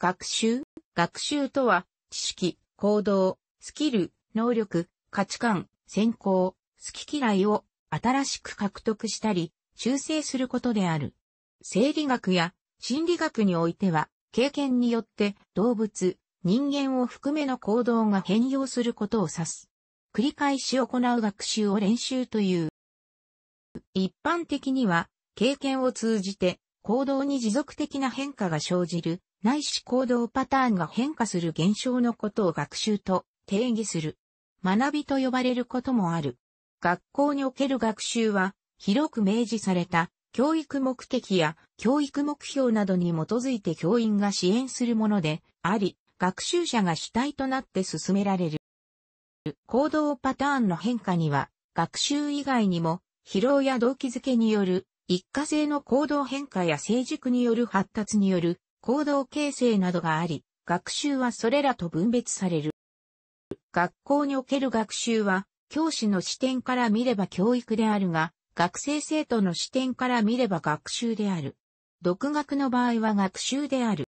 学習、学習とは、知識、行動、スキル、能力、価値観、選考、好き嫌いを新しく獲得したり、修正することである。生理学や心理学においては、経験によって動物、人間を含めの行動が変容することを指す。繰り返し行う学習を練習という。一般的には、経験を通じて行動に持続的な変化が生じるないし行動パターンが変化する現象のことを学習と定義する。学びと呼ばれることもある。学校における学習は、広く明示された教育目的や教育目標などに基づいて教員が支援するものであり、学習者が主体となって進められる。行動パターンの変化には、学習以外にも、疲労や動機づけによる、一過性の行動変化や成熟による発達による行動形成などがあり、学習はそれらと分別される。学校における学習は、教師の視点から見れば教育であるが、学生生徒の視点から見れば学習である。独学の場合は学習である。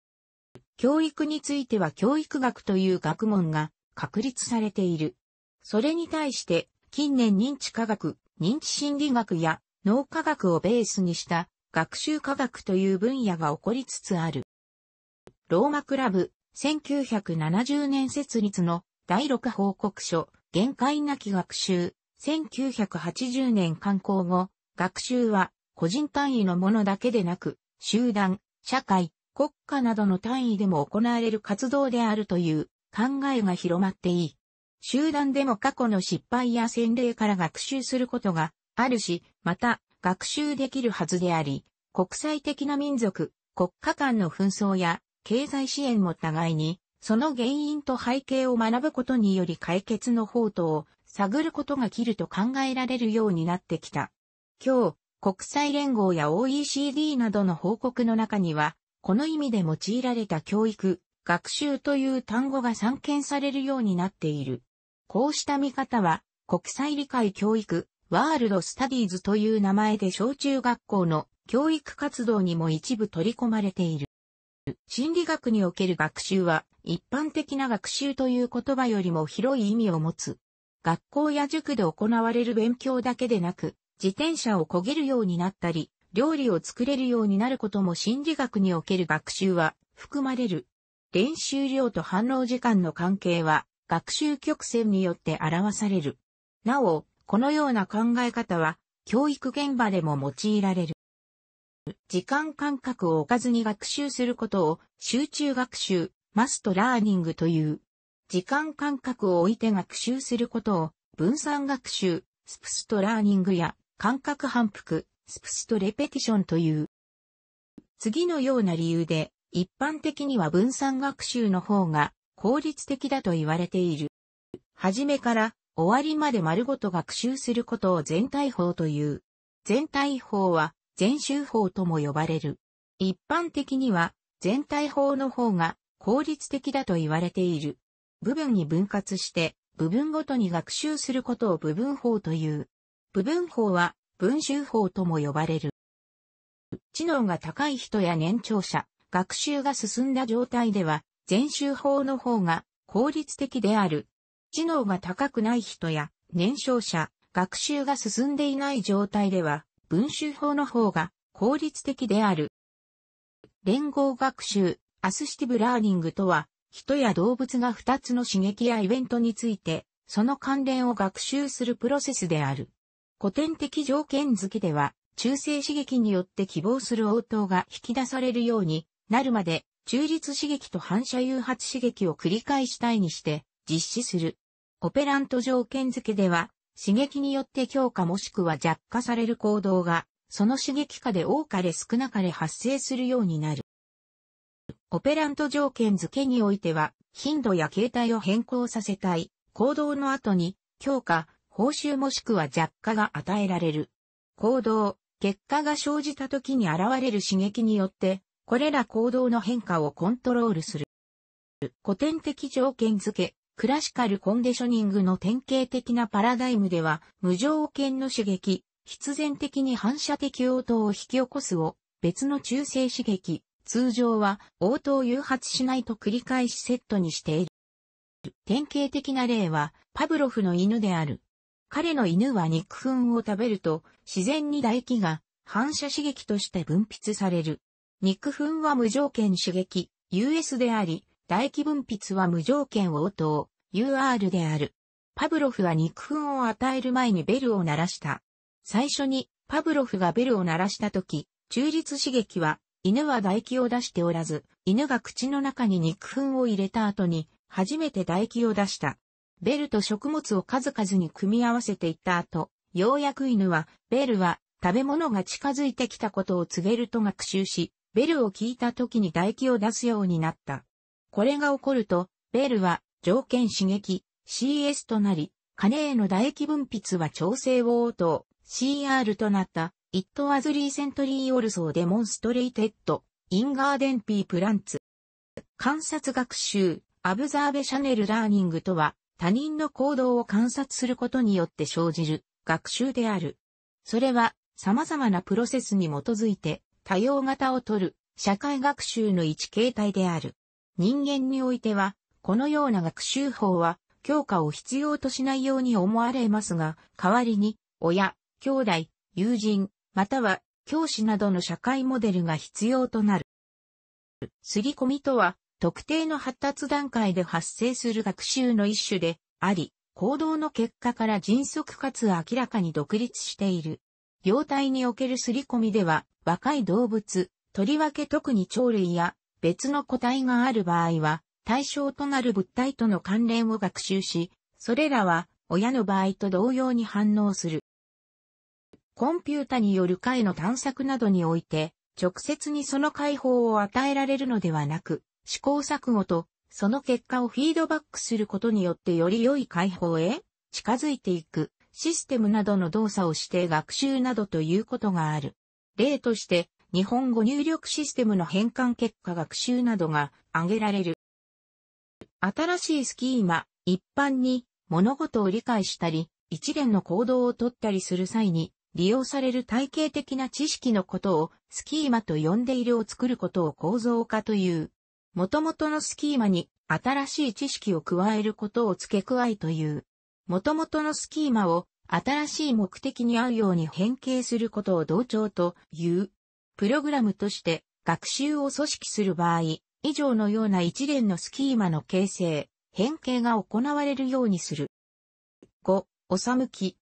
教育については教育学という学問が確立されている。それに対して、近年認知科学、認知心理学や脳科学をベースにした学習科学という分野が起こりつつある。ローマクラブ、1970年設立の第6報告書、限界なき学習、1980年刊行後、学習は個人単位のものだけでなく、集団、社会、国家などの単位でも行われる活動であるという考えが広まっていい。集団でも過去の失敗や先例から学習することがあるし、また学習できるはずであり、国際的な民族、国家間の紛争や経済支援も互いに、その原因と背景を学ぶことにより解決の方途を探ることが切ると考えられるようになってきた。今日、国際連合や OECD などの報告の中には、この意味で用いられた教育、学習という単語が散見されるようになっている。こうした見方は、国際理解教育、ワールドスタディーズという名前で小中学校の教育活動にも一部取り込まれている。心理学における学習は、一般的な学習という言葉よりも広い意味を持つ。学校や塾で行われる勉強だけでなく、自転車を漕げるようになったり、料理を作れるようになることも心理学における学習は含まれる。練習量と反応時間の関係は学習曲線によって表される。なお、このような考え方は教育現場でも用いられる。時間間隔を置かずに学習することを集中学習、マストラーニングという。時間間隔を置いて学習することを分散学習、スプストラーニングや感覚反復、スプストレペティションという。次のような理由で一般的には分散学習の方が効率的だと言われている。はじめから終わりまで丸ごと学習することを全体法という。全体法は全周法とも呼ばれる。一般的には、全体法の方が効率的だと言われている。部分に分割して、部分ごとに学習することを部分法という。部分法は、文集法とも呼ばれる。知能が高い人や年長者、学習が進んだ状態では、全集法の方が効率的である。知能が高くない人や年少者、学習が進んでいない状態では、文集法の方が効率的である。連合学習、アスシティブラーニングとは、人や動物が2つの刺激やイベントについて、その関連を学習するプロセスである。古典的条件付きでは、中性刺激によって希望する応答が引き出されるようになるまで、中立刺激と反射誘発刺激を繰り返したいにして実施する。オペラント条件付けでは、刺激によって強化もしくは弱化される行動が、その刺激下で多かれ少なかれ発生するようになる。オペラント条件付けにおいては、頻度や形態を変更させたい、行動の後に、強化、報酬もしくは弱化が与えられる。行動、結果が生じた時に現れる刺激によって、これら行動の変化をコントロールする。古典的条件付けクラシカルコンディショニングの典型的なパラダイムでは、無条件の刺激、必然的に反射的応答を引き起こすを、別の中性刺激、通常は応答を誘発しないと繰り返しセットにしている。典型的な例は、パブロフの犬である。彼の犬は肉粉を食べると、自然に唾液が反射刺激として分泌される。肉粉は無条件刺激、US であり、唾液分泌は無条件応答、UR である。パブロフは肉粉を与える前にベルを鳴らした。最初にパブロフがベルを鳴らした時、中立刺激は、犬は唾液を出しておらず、犬が口の中に肉粉を入れた後に、初めて唾液を出した。ベルと食物を数々に組み合わせていった後、ようやく犬は、ベルは、食べ物が近づいてきたことを告げると学習し、ベルを聞いた時に唾液を出すようになった。これが起こると、ベルは条件刺激 CS となり、カネへの唾液分泌は調整を応答 CR となった。It was recently also demonstrated in garden pea plants. 観察学習、アブザーベシャネルラーニングとは、他人の行動を観察することによって生じる学習である。それは様々なプロセスに基づいて多様型を取る社会学習の一形態である。人間においては、このような学習法は、教科を必要としないように思われますが、代わりに、親、兄弟、友人、または、教師などの社会モデルが必要となる。すり込みとは、特定の発達段階で発生する学習の一種であり、行動の結果から迅速かつ明らかに独立している。業態におけるすり込みでは、若い動物、とりわけ特に鳥類や別の個体がある場合は、対象となる物体との関連を学習し、それらは親の場合と同様に反応する。コンピュータによる解の探索などにおいて、直接にその解放を与えられるのではなく、試行錯誤とその結果をフィードバックすることによってより良い解放へ近づいていくシステムなどの動作をして学習などということがある。例として、日本語入力システムの変換結果学習などが挙げられる。新しいスキーマ、一般に物事を理解したり、一連の行動をとったりする際に利用される体系的な知識のことをスキーマと呼んでいるを作ることを構造化という。元々のスキーマに新しい知識を加えることを付け加えという。元々のスキーマを新しい目的に合うように変形することを同調という。プログラムとして学習を組織する場合、以上のような一連のスキーマの形成、変形が行われるようにする。5、おさむき。